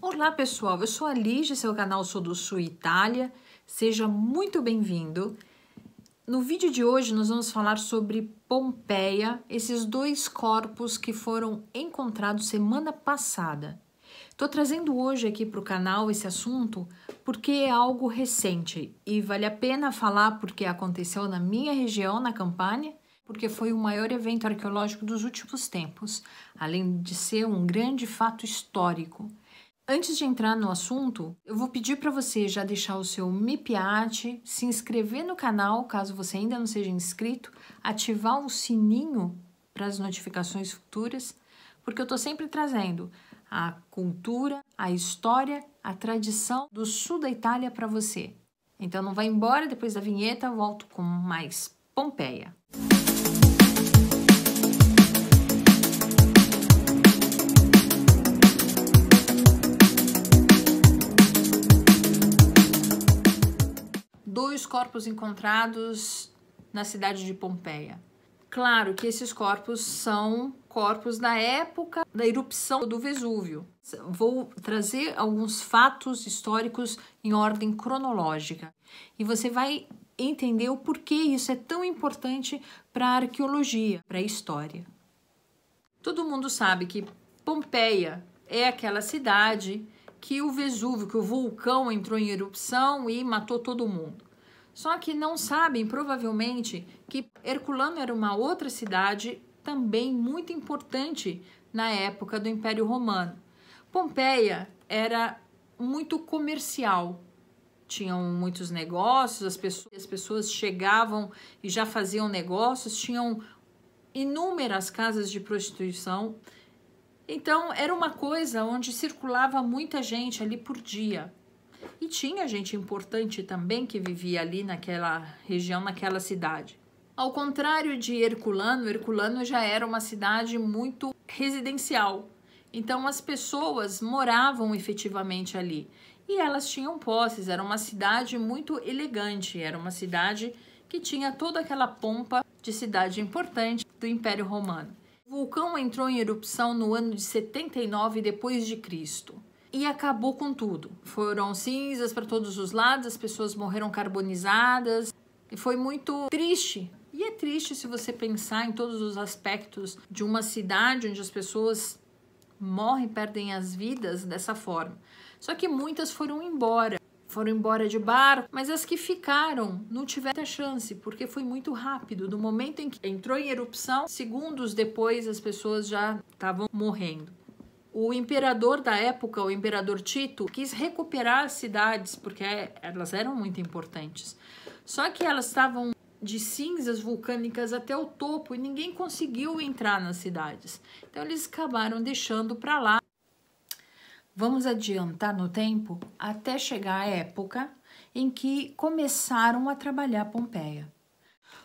Olá pessoal, eu sou a Lige, seu é canal Sou do Sul Itália. Seja muito bem-vindo. No vídeo de hoje nós vamos falar sobre Pompeia, esses dois corpos que foram encontrados semana passada. Estou trazendo hoje aqui para o canal esse assunto porque é algo recente e vale a pena falar porque aconteceu na minha região, na Campania, porque foi o maior evento arqueológico dos últimos tempos, além de ser um grande fato histórico. Antes de entrar no assunto, eu vou pedir para você já deixar o seu MIPIAT, se inscrever no canal caso você ainda não seja inscrito, ativar o sininho para as notificações futuras, porque eu estou sempre trazendo a cultura, a história, a tradição do sul da Itália para você. Então não vai embora, depois da vinheta volto com mais Pompeia. corpos encontrados na cidade de Pompeia. Claro que esses corpos são corpos da época da erupção do Vesúvio. Vou trazer alguns fatos históricos em ordem cronológica e você vai entender o porquê isso é tão importante para a arqueologia, para a história. Todo mundo sabe que Pompeia é aquela cidade que o Vesúvio, que o vulcão entrou em erupção e matou todo mundo. Só que não sabem, provavelmente, que Herculano era uma outra cidade também muito importante na época do Império Romano. Pompeia era muito comercial, tinham muitos negócios, as pessoas, as pessoas chegavam e já faziam negócios, tinham inúmeras casas de prostituição. Então, era uma coisa onde circulava muita gente ali por dia. E tinha gente importante também que vivia ali naquela região, naquela cidade. Ao contrário de Herculano, Herculano já era uma cidade muito residencial. Então as pessoas moravam efetivamente ali e elas tinham posses. Era uma cidade muito elegante, era uma cidade que tinha toda aquela pompa de cidade importante do Império Romano. O vulcão entrou em erupção no ano de 79 depois de Cristo e acabou com tudo. Foram cinzas para todos os lados, as pessoas morreram carbonizadas e foi muito triste. E é triste se você pensar em todos os aspectos de uma cidade onde as pessoas morrem, perdem as vidas dessa forma. Só que muitas foram embora. Foram embora de barco, mas as que ficaram não tiveram chance, porque foi muito rápido. No momento em que entrou em erupção, segundos depois as pessoas já estavam morrendo o imperador da época, o imperador Tito, quis recuperar as cidades porque é, elas eram muito importantes. Só que elas estavam de cinzas vulcânicas até o topo e ninguém conseguiu entrar nas cidades. Então eles acabaram deixando para lá. Vamos adiantar no tempo até chegar a época em que começaram a trabalhar Pompeia.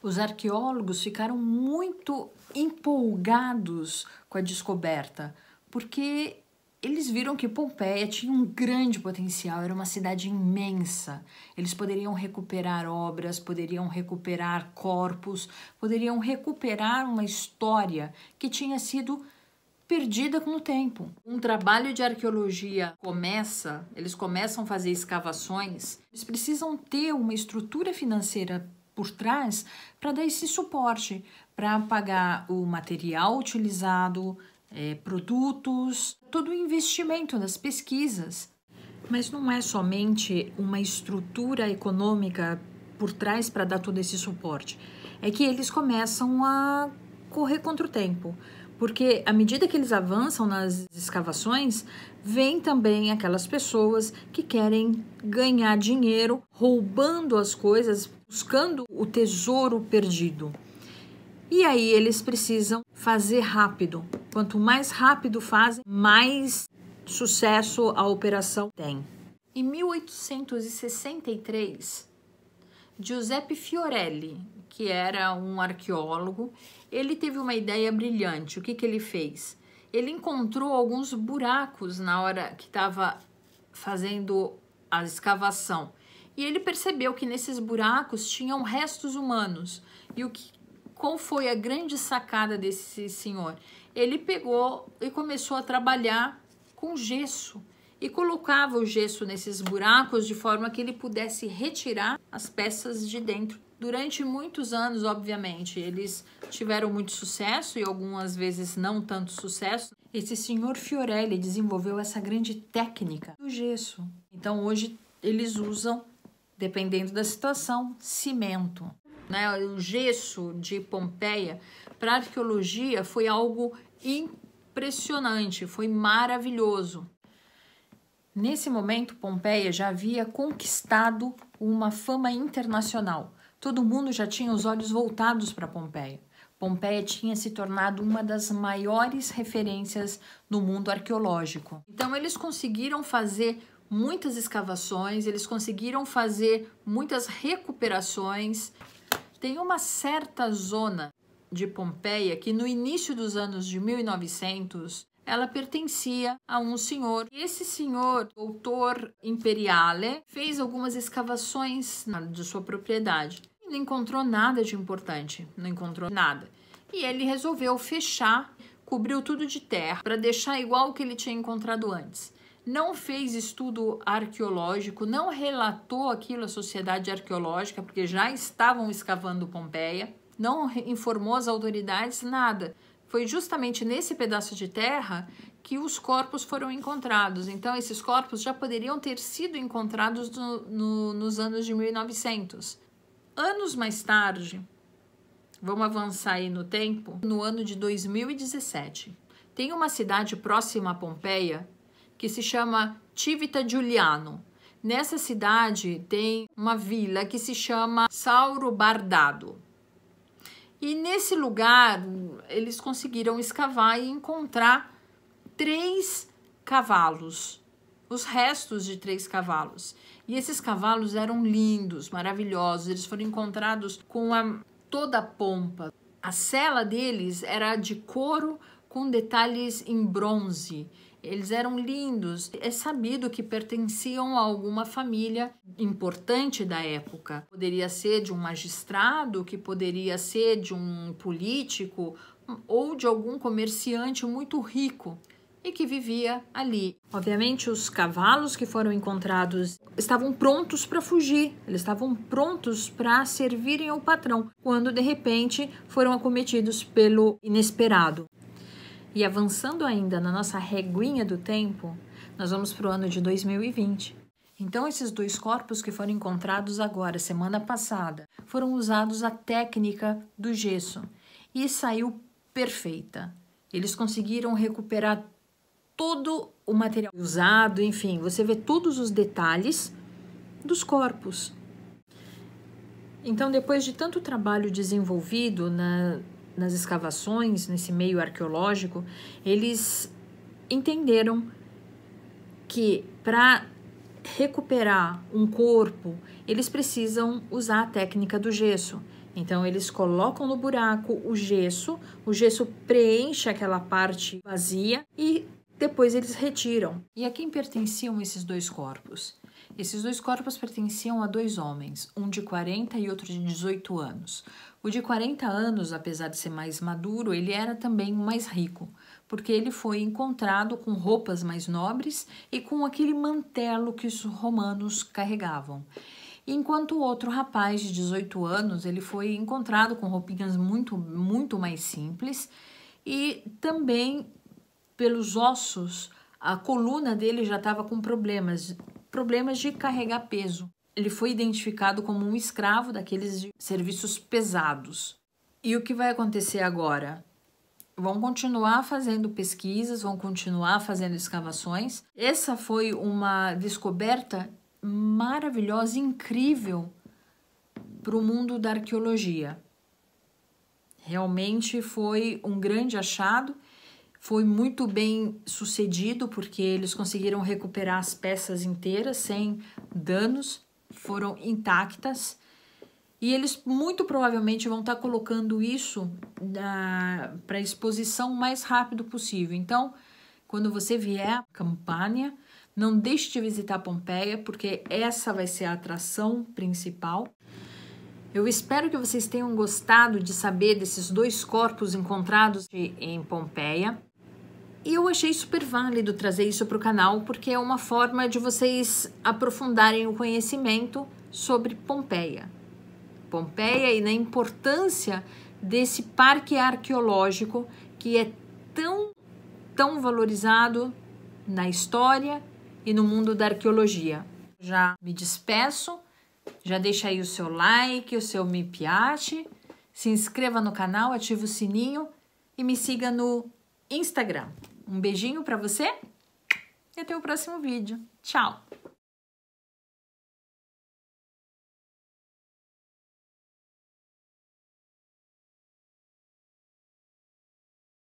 Os arqueólogos ficaram muito empolgados com a descoberta porque eles viram que Pompeia tinha um grande potencial, era uma cidade imensa. Eles poderiam recuperar obras, poderiam recuperar corpos, poderiam recuperar uma história que tinha sido perdida com o tempo. Um trabalho de arqueologia começa, eles começam a fazer escavações, eles precisam ter uma estrutura financeira por trás para dar esse suporte, para pagar o material utilizado, é, produtos, todo o investimento nas pesquisas. Mas não é somente uma estrutura econômica por trás para dar todo esse suporte. É que eles começam a correr contra o tempo, porque à medida que eles avançam nas escavações, vem também aquelas pessoas que querem ganhar dinheiro roubando as coisas, buscando o tesouro perdido. E aí eles precisam fazer rápido, Quanto mais rápido fazem, mais sucesso a operação tem. Em 1863, Giuseppe Fiorelli, que era um arqueólogo, ele teve uma ideia brilhante. O que, que ele fez? Ele encontrou alguns buracos na hora que estava fazendo a escavação. E ele percebeu que nesses buracos tinham restos humanos. E o que, qual foi a grande sacada desse senhor? ele pegou e começou a trabalhar com gesso e colocava o gesso nesses buracos de forma que ele pudesse retirar as peças de dentro. Durante muitos anos, obviamente, eles tiveram muito sucesso e algumas vezes não tanto sucesso. Esse senhor Fiorelli desenvolveu essa grande técnica do gesso. Então hoje eles usam, dependendo da situação, cimento né, o gesso de Pompeia, para arqueologia foi algo impressionante, foi maravilhoso. Nesse momento, Pompeia já havia conquistado uma fama internacional. Todo mundo já tinha os olhos voltados para Pompeia. Pompeia tinha se tornado uma das maiores referências no mundo arqueológico. Então, eles conseguiram fazer muitas escavações, eles conseguiram fazer muitas recuperações tem uma certa zona de Pompeia que no início dos anos de 1900 ela pertencia a um senhor. Esse senhor, doutor Imperiale, fez algumas escavações de sua propriedade. e Não encontrou nada de importante, não encontrou nada. E ele resolveu fechar, cobriu tudo de terra para deixar igual o que ele tinha encontrado antes não fez estudo arqueológico, não relatou aquilo à sociedade arqueológica, porque já estavam escavando Pompeia, não informou as autoridades nada. Foi justamente nesse pedaço de terra que os corpos foram encontrados. Então, esses corpos já poderiam ter sido encontrados no, no, nos anos de 1900. Anos mais tarde, vamos avançar aí no tempo, no ano de 2017, tem uma cidade próxima a Pompeia que se chama Civita Giuliano. Nessa cidade tem uma vila que se chama Sauro Bardado. E nesse lugar eles conseguiram escavar e encontrar três cavalos, os restos de três cavalos. E esses cavalos eram lindos, maravilhosos. Eles foram encontrados com a, toda a pompa. A cela deles era de couro com detalhes em bronze eles eram lindos. É sabido que pertenciam a alguma família importante da época. Poderia ser de um magistrado, que poderia ser de um político ou de algum comerciante muito rico e que vivia ali. Obviamente, os cavalos que foram encontrados estavam prontos para fugir, eles estavam prontos para servirem ao patrão, quando de repente foram acometidos pelo inesperado. E avançando ainda na nossa reguinha do tempo, nós vamos para o ano de 2020. Então, esses dois corpos que foram encontrados agora, semana passada, foram usados a técnica do gesso e saiu perfeita. Eles conseguiram recuperar todo o material usado, enfim, você vê todos os detalhes dos corpos. Então, depois de tanto trabalho desenvolvido na, nas escavações, nesse meio arqueológico, eles entenderam que para recuperar um corpo, eles precisam usar a técnica do gesso. Então, eles colocam no buraco o gesso, o gesso preenche aquela parte vazia e depois eles retiram. E a quem pertenciam esses dois corpos? Esses dois corpos pertenciam a dois homens, um de 40 e outro de 18 anos. O de 40 anos, apesar de ser mais maduro, ele era também mais rico, porque ele foi encontrado com roupas mais nobres e com aquele mantelo que os romanos carregavam. Enquanto o outro rapaz de 18 anos, ele foi encontrado com roupinhas muito, muito mais simples e também pelos ossos, a coluna dele já estava com problemas, problemas de carregar peso ele foi identificado como um escravo daqueles serviços pesados. E o que vai acontecer agora? Vão continuar fazendo pesquisas, vão continuar fazendo escavações. Essa foi uma descoberta maravilhosa, incrível para o mundo da arqueologia. Realmente foi um grande achado, foi muito bem sucedido porque eles conseguiram recuperar as peças inteiras sem danos foram intactas. E eles muito provavelmente vão estar tá colocando isso para exposição o mais rápido possível. Então, quando você vier à campanha, não deixe de visitar Pompeia, porque essa vai ser a atração principal. Eu espero que vocês tenham gostado de saber desses dois corpos encontrados em Pompeia. E eu achei super válido trazer isso para o canal, porque é uma forma de vocês aprofundarem o conhecimento sobre Pompeia. Pompeia e na importância desse parque arqueológico que é tão, tão valorizado na história e no mundo da arqueologia. Já me despeço, já deixa aí o seu like, o seu me piate, se inscreva no canal, ative o sininho e me siga no Instagram. Um beijinho para você e até o próximo vídeo. Tchau!